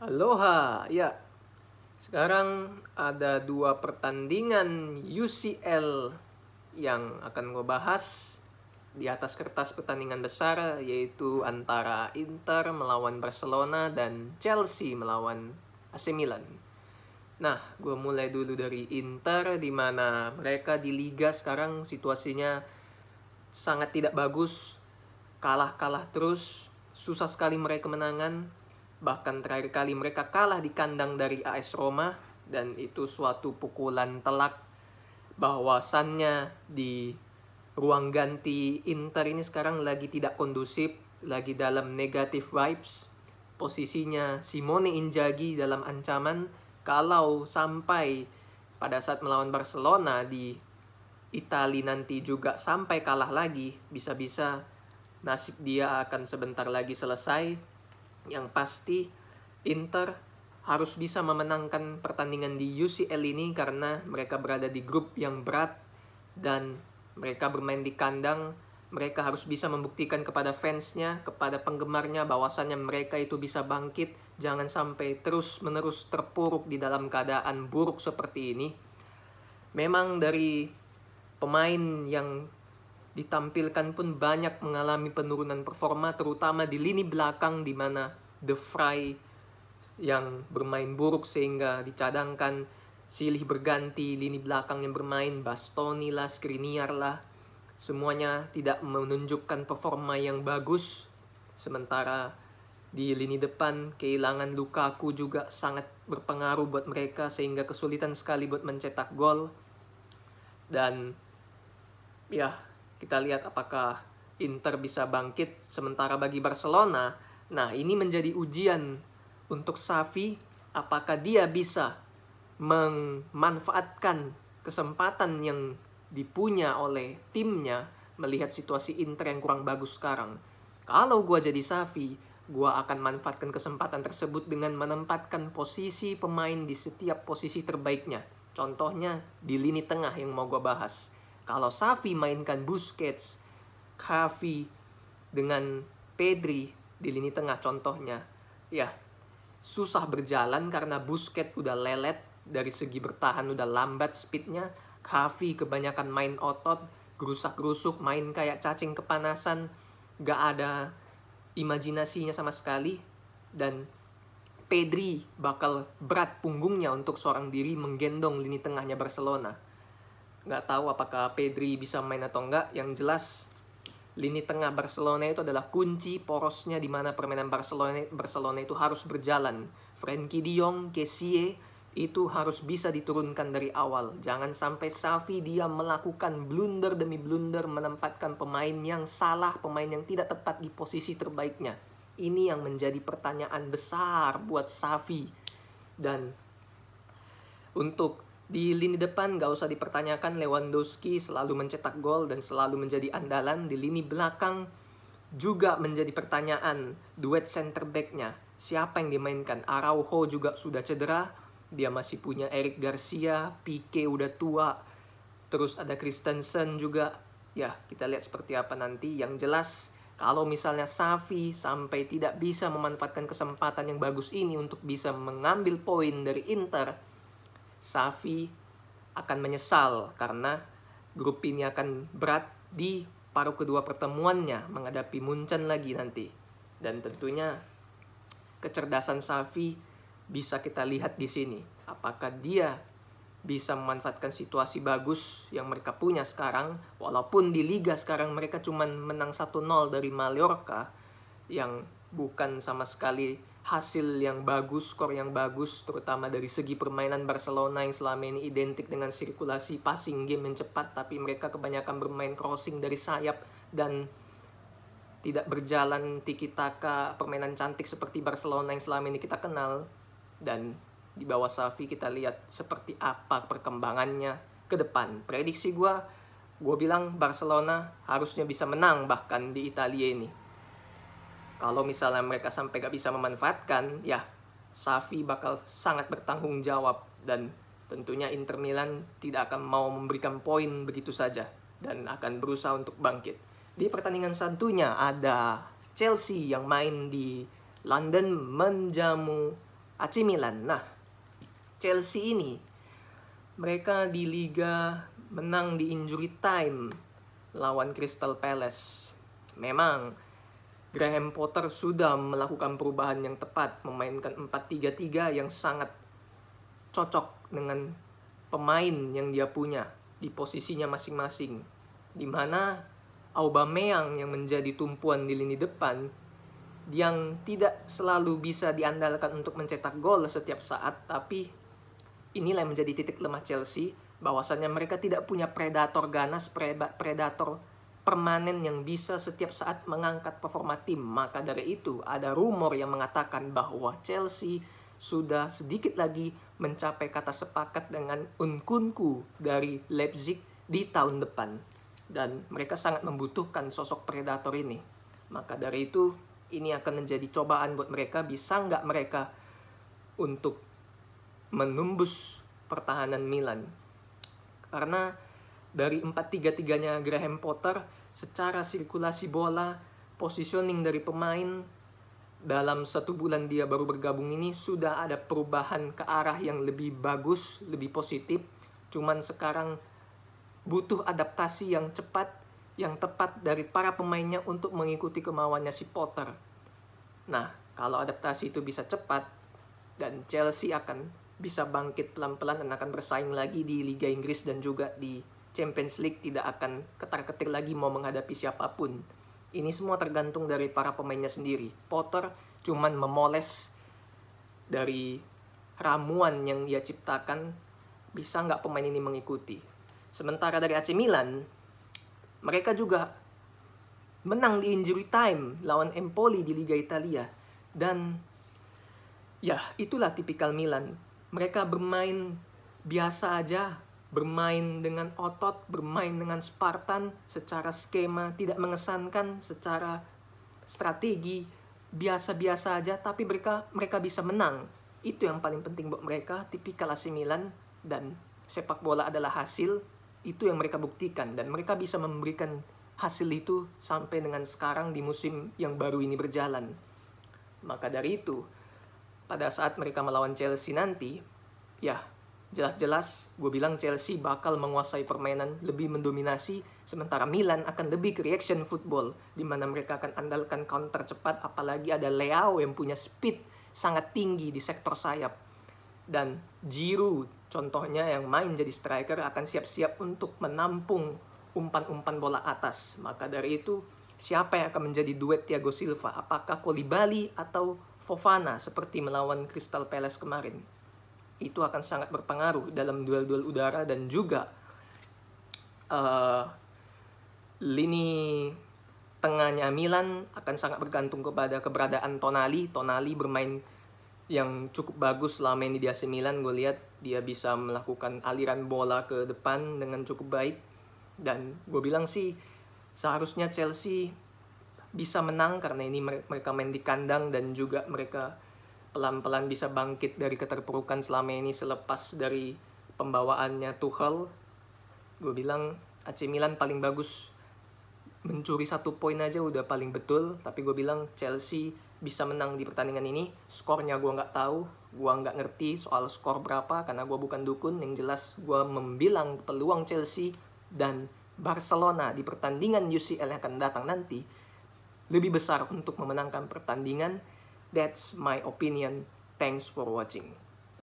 Aloha, ya. Sekarang ada dua pertandingan UCL yang akan gue bahas di atas kertas pertandingan besar yaitu antara Inter melawan Barcelona dan Chelsea melawan AC Milan. Nah, gue mulai dulu dari Inter di mana mereka di liga sekarang situasinya sangat tidak bagus, kalah-kalah terus, susah sekali mereka kemenangan Bahkan terakhir kali mereka kalah di kandang dari AS Roma dan itu suatu pukulan telak bahwasannya di ruang ganti Inter ini sekarang lagi tidak kondusif, lagi dalam negatif vibes. Posisinya Simone Inzaghi dalam ancaman kalau sampai pada saat melawan Barcelona di Italia nanti juga sampai kalah lagi, bisa-bisa nasib dia akan sebentar lagi selesai yang pasti Inter harus bisa memenangkan pertandingan di UCL ini karena mereka berada di grup yang berat dan mereka bermain di kandang mereka harus bisa membuktikan kepada fansnya, kepada penggemarnya, bahwasannya mereka itu bisa bangkit. Jangan sampai terus-menerus terpuruk di dalam keadaan buruk seperti ini. Memang dari pemain yang ditampilkan pun banyak mengalami penurunan performa, terutama di lini belakang di mana The Fry yang bermain buruk sehingga dicadangkan silih berganti lini belakang yang bermain Bastoni lah, Skriniar lah semuanya tidak menunjukkan performa yang bagus sementara di lini depan kehilangan Lukaku juga sangat berpengaruh buat mereka sehingga kesulitan sekali buat mencetak gol dan ya kita lihat apakah Inter bisa bangkit sementara bagi Barcelona Nah, ini menjadi ujian untuk Safi apakah dia bisa memanfaatkan kesempatan yang dipunya oleh timnya melihat situasi Inter yang kurang bagus sekarang. Kalau gua jadi Safi, gua akan manfaatkan kesempatan tersebut dengan menempatkan posisi pemain di setiap posisi terbaiknya. Contohnya di lini tengah yang mau gua bahas. Kalau Safi mainkan Busquets, Kavi dengan Pedri di lini tengah contohnya. Ya, susah berjalan karena busket udah lelet, dari segi bertahan udah lambat speednya, Kavi kebanyakan main otot, gerusak-gerusuk, main kayak cacing kepanasan, gak ada imajinasinya sama sekali, dan Pedri bakal berat punggungnya untuk seorang diri menggendong lini tengahnya Barcelona. Gak tahu apakah Pedri bisa main atau enggak, yang jelas lini tengah Barcelona itu adalah kunci porosnya di mana permainan Barcelona Barcelona itu harus berjalan. Frenkie de Jong, Kessie itu harus bisa diturunkan dari awal. Jangan sampai Safi dia melakukan blunder demi blunder menempatkan pemain yang salah, pemain yang tidak tepat di posisi terbaiknya. Ini yang menjadi pertanyaan besar buat Safi. Dan untuk di lini depan gak usah dipertanyakan Lewandowski selalu mencetak gol dan selalu menjadi andalan. Di lini belakang juga menjadi pertanyaan duet center backnya. Siapa yang dimainkan? Araujo juga sudah cedera. Dia masih punya Eric Garcia, Pique udah tua. Terus ada Christensen juga. Ya, kita lihat seperti apa nanti. Yang jelas, kalau misalnya Safi sampai tidak bisa memanfaatkan kesempatan yang bagus ini untuk bisa mengambil poin dari Inter, Safi akan menyesal karena grup ini akan berat di paruh kedua pertemuannya menghadapi Munchen lagi nanti. Dan tentunya kecerdasan Safi bisa kita lihat di sini. Apakah dia bisa memanfaatkan situasi bagus yang mereka punya sekarang walaupun di liga sekarang mereka cuma menang 1-0 dari Mallorca yang bukan sama sekali hasil yang bagus, skor yang bagus, terutama dari segi permainan Barcelona yang selama ini identik dengan sirkulasi passing game yang cepat, tapi mereka kebanyakan bermain crossing dari sayap dan tidak berjalan tiki taka permainan cantik seperti Barcelona yang selama ini kita kenal. Dan di bawah Safi kita lihat seperti apa perkembangannya ke depan. Prediksi gue, gue bilang Barcelona harusnya bisa menang bahkan di Italia ini. Kalau misalnya mereka sampai gak bisa memanfaatkan, ya Safi bakal sangat bertanggung jawab dan tentunya Inter Milan tidak akan mau memberikan poin begitu saja dan akan berusaha untuk bangkit. Di pertandingan satunya ada Chelsea yang main di London menjamu AC Milan. Nah, Chelsea ini mereka di liga menang di injury time lawan Crystal Palace. Memang Graham Potter sudah melakukan perubahan yang tepat, memainkan 4-3-3 yang sangat cocok dengan pemain yang dia punya di posisinya masing-masing. Di mana Aubameyang yang menjadi tumpuan di lini depan yang tidak selalu bisa diandalkan untuk mencetak gol setiap saat, tapi inilah yang menjadi titik lemah Chelsea bahwasannya mereka tidak punya predator ganas, predator permanen yang bisa setiap saat mengangkat performa tim. Maka dari itu ada rumor yang mengatakan bahwa Chelsea sudah sedikit lagi mencapai kata sepakat dengan Unkunku dari Leipzig di tahun depan. Dan mereka sangat membutuhkan sosok predator ini. Maka dari itu, ini akan menjadi cobaan buat mereka. Bisa nggak mereka untuk menumbus pertahanan Milan? Karena dari 4-3-3-nya Graham Potter, secara sirkulasi bola, positioning dari pemain dalam satu bulan dia baru bergabung ini sudah ada perubahan ke arah yang lebih bagus, lebih positif. Cuman sekarang butuh adaptasi yang cepat, yang tepat dari para pemainnya untuk mengikuti kemauannya si Potter. Nah, kalau adaptasi itu bisa cepat dan Chelsea akan bisa bangkit pelan-pelan dan akan bersaing lagi di Liga Inggris dan juga di Champions League tidak akan ketar-ketir lagi mau menghadapi siapapun. Ini semua tergantung dari para pemainnya sendiri. Potter cuman memoles dari ramuan yang dia ciptakan bisa nggak pemain ini mengikuti. Sementara dari AC Milan, mereka juga menang di injury time lawan Empoli di Liga Italia. Dan ya, itulah tipikal Milan. Mereka bermain biasa aja, bermain dengan otot, bermain dengan Spartan secara skema, tidak mengesankan secara strategi, biasa-biasa aja, tapi mereka mereka bisa menang. Itu yang paling penting buat mereka, tipikal AC Milan dan sepak bola adalah hasil, itu yang mereka buktikan dan mereka bisa memberikan hasil itu sampai dengan sekarang di musim yang baru ini berjalan. Maka dari itu, pada saat mereka melawan Chelsea nanti, ya Jelas-jelas gue bilang Chelsea bakal menguasai permainan lebih mendominasi, sementara Milan akan lebih ke reaction football, di mana mereka akan andalkan counter cepat, apalagi ada Leao yang punya speed sangat tinggi di sektor sayap. Dan Giroud contohnya yang main jadi striker akan siap-siap untuk menampung umpan-umpan bola atas. Maka dari itu, siapa yang akan menjadi duet Thiago Silva? Apakah Koulibaly atau Fofana seperti melawan Crystal Palace kemarin? itu akan sangat berpengaruh dalam duel-duel udara dan juga uh, lini tengahnya Milan akan sangat bergantung kepada keberadaan Tonali. Tonali bermain yang cukup bagus selama ini di AC Milan. Gue lihat dia bisa melakukan aliran bola ke depan dengan cukup baik. Dan gue bilang sih seharusnya Chelsea bisa menang karena ini mereka main di kandang dan juga mereka pelan-pelan bisa bangkit dari keterpurukan selama ini selepas dari pembawaannya Tuchel. Gue bilang AC Milan paling bagus mencuri satu poin aja udah paling betul tapi gue bilang Chelsea bisa menang di pertandingan ini skornya gue nggak tahu gue nggak ngerti soal skor berapa karena gue bukan dukun yang jelas gue membilang peluang Chelsea dan Barcelona di pertandingan UCL yang akan datang nanti lebih besar untuk memenangkan pertandingan That's my opinion. Thanks for watching.